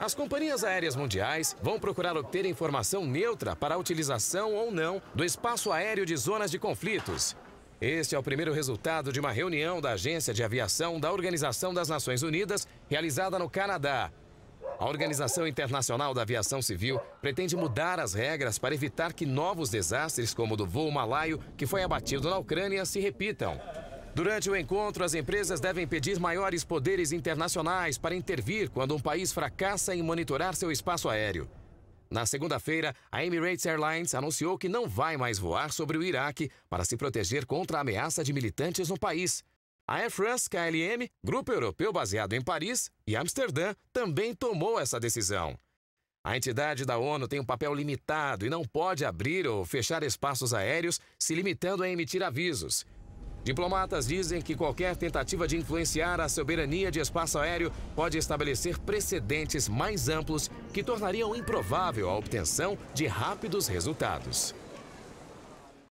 As companhias aéreas mundiais vão procurar obter informação neutra para a utilização ou não do espaço aéreo de zonas de conflitos. Este é o primeiro resultado de uma reunião da Agência de Aviação da Organização das Nações Unidas, realizada no Canadá. A Organização Internacional da Aviação Civil pretende mudar as regras para evitar que novos desastres, como o do voo malaio que foi abatido na Ucrânia, se repitam. Durante o encontro, as empresas devem pedir maiores poderes internacionais para intervir quando um país fracassa em monitorar seu espaço aéreo. Na segunda-feira, a Emirates Airlines anunciou que não vai mais voar sobre o Iraque para se proteger contra a ameaça de militantes no país. A Air France KLM, grupo europeu baseado em Paris e Amsterdã, também tomou essa decisão. A entidade da ONU tem um papel limitado e não pode abrir ou fechar espaços aéreos, se limitando a emitir avisos. Diplomatas dizem que qualquer tentativa de influenciar a soberania de espaço aéreo pode estabelecer precedentes mais amplos que tornariam improvável a obtenção de rápidos resultados.